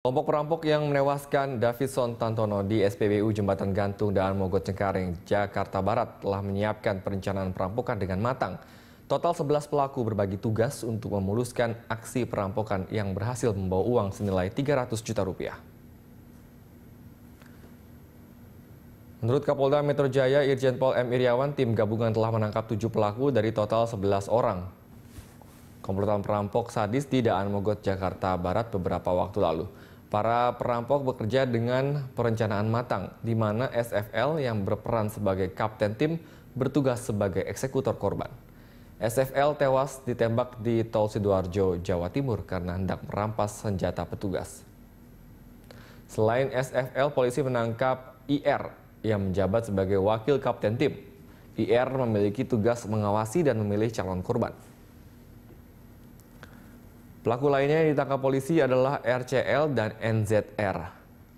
Kelompok perampok yang menewaskan Davison Tantono di SPBU Jembatan Gantung dan Mogot Cengkareng, Jakarta Barat telah menyiapkan perencanaan perampokan dengan matang. Total 11 pelaku berbagi tugas untuk memuluskan aksi perampokan yang berhasil membawa uang senilai 300 juta rupiah. Menurut Kapolda Metro Jaya, Irjen Pol M. Iriawan, tim gabungan telah menangkap 7 pelaku dari total 11 orang. Komplotan perampok sadis di Daan Mogot, Jakarta Barat beberapa waktu lalu. Para perampok bekerja dengan perencanaan matang, di mana SFL yang berperan sebagai kapten tim bertugas sebagai eksekutor korban. SFL tewas ditembak di Tol Sidoarjo, Jawa Timur karena hendak merampas senjata petugas. Selain SFL, polisi menangkap IR yang menjabat sebagai wakil kapten tim. IR memiliki tugas mengawasi dan memilih calon korban. Pelaku lainnya yang ditangkap polisi adalah RCL dan NZR.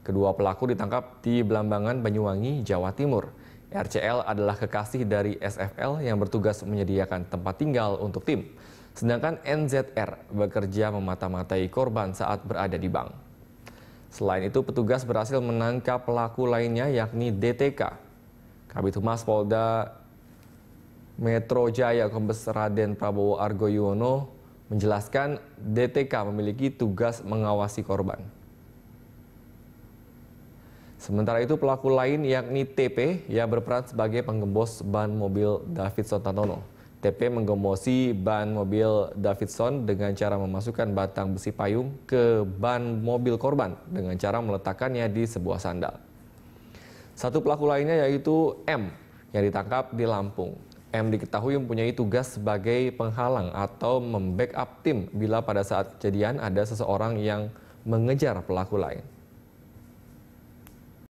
Kedua pelaku ditangkap di Belambangan, Banyuwangi, Jawa Timur. RCL adalah kekasih dari SFL yang bertugas menyediakan tempat tinggal untuk tim. Sedangkan NZR bekerja memata-matai korban saat berada di bank. Selain itu, petugas berhasil menangkap pelaku lainnya yakni DTK. Kabit Humas Polda Metro Jaya Kombes Raden Prabowo Argo Yuwono menjelaskan DTK memiliki tugas mengawasi korban. Sementara itu pelaku lain yakni TP yang berperan sebagai penggembos ban mobil Davidson Tantono. TP menggembosi ban mobil Davidson dengan cara memasukkan batang besi payung ke ban mobil korban dengan cara meletakkannya di sebuah sandal. Satu pelaku lainnya yaitu M yang ditangkap di Lampung. M diketahui mempunyai tugas sebagai penghalang atau membackup tim bila pada saat kejadian ada seseorang yang mengejar pelaku lain.